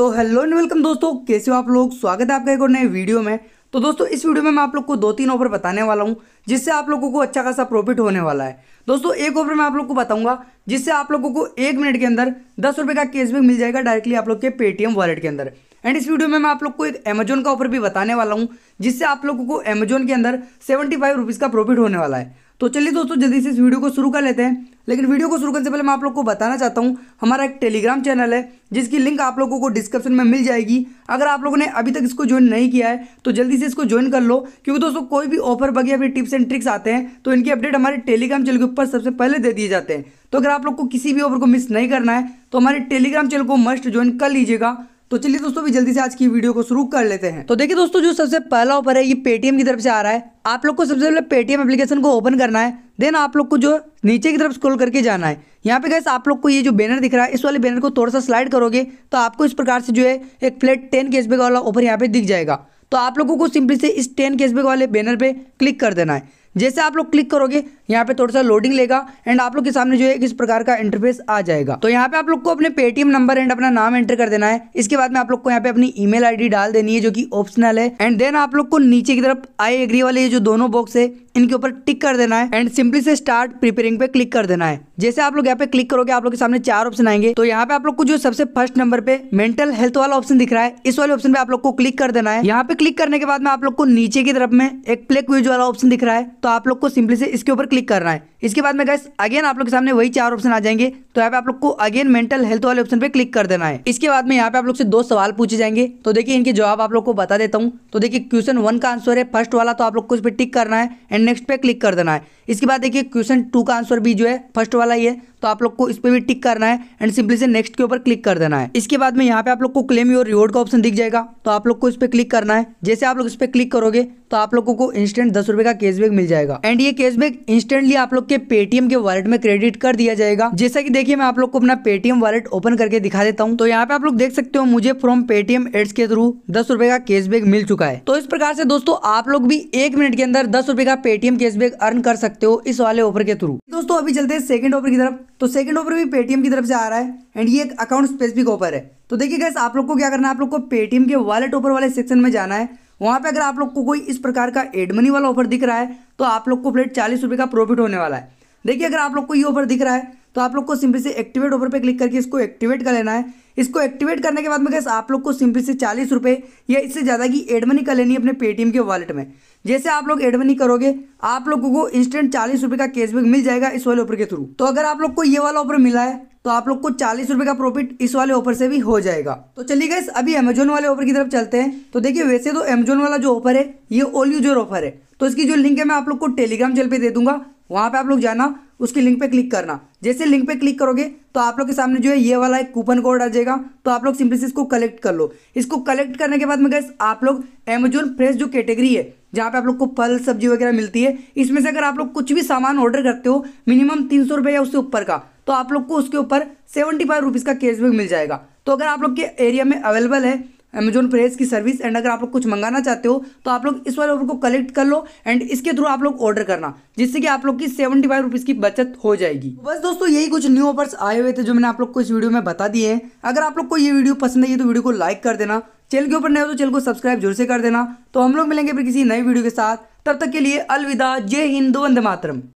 तो hello and welcome दोस्तों कैसे हो आप लोग स्वागत है आपका एक और नए वीडियो में तो दोस्तों इस वीडियो में मैं आप लोग को दो तीन ऑफर बताने वाला हूं जिससे आप लोगों को अच्छा खासा प्रॉफिट होने वाला है दोस्तों एक ऑफर मैं आप लोग को बताऊंगा जिससे आप लोगों को एक मिनट के अंदर दस रुपये का कैशबैक मिल जाएगा डायरेक्टली आप लोग के पेटीएम वॉलेट के अंदर एंड इस वीडियो में मैं आप लोग को एक अमेजोन का ऑफर भी बताने वाला हूँ जिससे आप लोगों को अमेजोन के अंदर सेवेंटी फाइव रुपीज़ का प्रॉफिट होने वाला है तो चलिए दोस्तों जल्दी से इस वीडियो को शुरू कर लेते हैं लेकिन वीडियो को शुरू करने से पहले मैं आप लोग को बताना चाहता हूँ हमारा एक टेलीग्राम चैनल है जिसकी लिंक आप लोगों को डिस्क्रिप्शन में मिल जाएगी अगर आप लोगों ने अभी तक इसको ज्वाइन नहीं किया है तो जल्दी से इसको ज्वाइन कर लो क्योंकि दोस्तों कोई भी ऑफर बग भी टिप्स एंड ट्रिक्स आते हैं तो इनके अपडेट हमारे टेलीग्राम चैनल के ऊपर सबसे पहले दे दिए जाते हैं तो अगर आप लोग को किसी भी ऑफर को मिस नहीं करना है तो हमारे टेलीग्राम चैनल को मस्ट ज्वाइन कर लीजिएगा तो चलिए दोस्तों भी जल्दी से आज की वीडियो को शुरू कर लेते हैं तो देखिए दोस्तों जो सबसे पहला ऑफर है ये पेटीएम की तरफ से आ रहा है आप लोग को सबसे पहले पेटीएम एप्लीकेशन को ओपन करना है देन आप लोग को जो नीचे की तरफ स्क्रॉल करके जाना है यहाँ पे गैस आप लोग को ये जो बैनर दिख रहा है इस वाले बैनर को थोड़ा सा स्लाइड करोगे तो आपको इस प्रकार से जो है एक फ्लैट टेन कैशबैक वाला ऑफर यहाँ पे दिख जाएगा तो आप लोगों को सिंपली से इस टेन कैशबैक वाले बैनर पे क्लिक कर देना है जैसे आप लोग क्लिक करोगे यहाँ पे थोड़ा सा लोडिंग लेगा एंड आप लोग के सामने जो है इस प्रकार का इंटरफेस आ जाएगा तो यहाँ पे आप लोग को अपने पेटीएम नंबर एंड अपना नाम एंटर कर देना है इसके बाद में आप लोग को यहाँ पे अपनी ईमेल आईडी डाल देनी है जो कि ऑप्शनल है एंड देन आप लोग को नीचे की तरफ आई एग्री वाले जो दोनों बॉक्स है इनके ऊपर टिक कर देना है एंड सिंपली से स्टार्ट प्रिपेयरिंग पे क्लिक कर देना है जैसे आप लोग यहाँ पे क्लिक करोगे आप लोग के सामने चार ऑप्शन आएंगे तो यहाँ पे आप लोग को जो सबसे फर्स्ट नंबर पे मेंटल हेल्थ वाला ऑप्शन दिख रहा है इस वाले ऑप्शन पे आप लोग को क्लिक कर देना है यहाँ पे क्लिक करने के बाद में आप लोग को नीचे की तरफ में एक प्लेक व्यूज वाला ऑप्शन दिख रहा है तो आप लोग को सिंपली से इसके ऊपर क्लिक करना है इसके बाद में गैस अगेन आप लोग के सामने वही चार ऑप्शन आ जाएंगे तो यहाँ पे आप लोग को अगेन मेंटल हेल्थ वाले ऑप्शन पे क्लिक कर देना है इसके बाद में यहाँ पे आप लोग से दो सवाल पूछे जाएंगे तो देखिए इनके जवाब आप लोग को बता देता हूँ तो देखिए क्वेश्चन वन का आंसर है फर्स्ट वाला तो आप लोग को इस पर टिक करना है एंड नेक्स्ट पे क्लिक कर देना है इसके बाद देखिए क्वेश्चन टू का आंसर भी जो है फर्स्ट वाला ही है तो आप लोग को इस पर भी टिक करना है एंड सिंपली से नेक्स्ट के ऊपर क्लिक कर देना है इसके बाद में यहाँ पे आप लोग को क्लेम योर रिवॉर्ड का ऑप्शन दिख जाएगा तो आप लोग को इस पर क्लिक करना है जैसे आप लोग इस पर क्लिक करोगे तो आप लोगों को इंस्टेंट दस रुपए का कैशबैक मिल जाएगा एंड ये कैशबैक इंस्टेंटली आप लोग के पेटीएम के वॉलेट में क्रेडिट कर दिया जाएगा जैसा कि देखिए मैं आप लोग को अपना पेटीएम वॉलेट ओपन करके दिखा देता हूँ तो यहाँ पे आप लोग देख सकते हो मुझे फ्रॉम पेटीएम एड्स के थ्रू दस रुपए का कैशबैक मिल चुका है तो इस प्रकार से दोस्तों आप लोग भी एक मिनट के अंदर दस रुपए का पेटीएम कैशबैक अर्न कर सकते हो इस वाले ऑफर के थ्रू दोस्तों अभी चलते हैं सेकंड ऑफर की तरफ तो सेकंड ऑफर भी पेटीएम की तरफ से आ रहा है एंड ये एक अकाउंट स्पेसिफिक ऑफर है तो देखिए गैस आप लोग को क्या करना है आप लोग को पेटीएम के वॉलेट ऑफर वाले सेक्शन में जाना है वहाँ पे अगर आप लोग को कोई इस प्रकार का एड मनी वाला ऑफर दिख रहा है तो आप लोग को फ्लेट चालीस का प्रॉफिट होने वाला है देखिए अगर आप लोग को ये ऑफर दिख रहा है तो आप लोग को सिंपली से एक्टिवेट ऑफर पे क्लिक करके इसको एक्टिवेट कर लेना है इसको एक्टिवेट करने के बाद में कैसे आप लोग को सिंपली से चालीस रुपये या इससे ज़्यादा की एड मनी कर लेनी है अपने पेटीएम के वॉलेट में जैसे आप लोग एड मनी करोगे आप लोगों को इंस्टेंट चालीस रुपये का कैशबैक मिल जाएगा इस वाले ऑफर के थ्रू तो अगर आप लोग को ये वाला ऑफर मिला है तो आप लोग को चालीस रुपये का प्रॉफिट इस वाले ऑफर से भी हो जाएगा तो चलिए गए अभी अमेजोन वाले ऑफर की तरफ चलते हैं तो देखिए वैसे तो अमेजोन वाला जो ऑफर है ये ऑल यूजर ऑफर है तो इसकी जो लिंक है मैं आप लोग को टेलीग्राम चल पर दे दूंगा वहाँ पर आप लोग जाना उसके लिंक पे क्लिक करना जैसे लिंक पे क्लिक करोगे तो आप लोग के सामने जो है ये वाला एक कूपन कोड आ जाएगा तो आप लोग सिंपली से इसको कलेक्ट कर लो इसको कलेक्ट करने के बाद में गैस आप लोग अमेजोन फ्रेश जो कैटेगरी है जहाँ पे आप लोग को फल सब्जी वगैरह मिलती है इसमें से अगर आप लोग कुछ भी सामान ऑर्डर करते हो मिनिमम तीन सौ या उससे ऊपर का तो आप लोग को उसके ऊपर सेवेंटी फाइव रुपीज़ का कैशबैक मिल जाएगा तो अगर आप लोग के एरिया में अवेलेबल है अमेजोन फ्रेश की सर्विस एंड अगर आप लोग कुछ मंगाना चाहते हो तो आप लोग इस वाले ऑफर को कलेक्ट कर लो एंड इसके थ्रू आप लोग ऑर्डर करना जिससे कि आप लोग की सेवेंटी फाइव रुपीज़ की बचत हो जाएगी बस दोस्तों यही कुछ न्यू ऑफर्स आए हुए थे जो मैंने आप लोग को इस वीडियो में बता दिए हैं अगर आप लोग को ये वीडियो पसंद आई तो वीडियो को लाइक कर देना चैनल के ऊपर नए हो तो चैनल को सब्सक्राइब जरूर से कर देना तो हम लोग मिलेंगे फिर किसी नई वीडियो के साथ तब तक के लिए अलविदा जय हिंद वंदे मातरम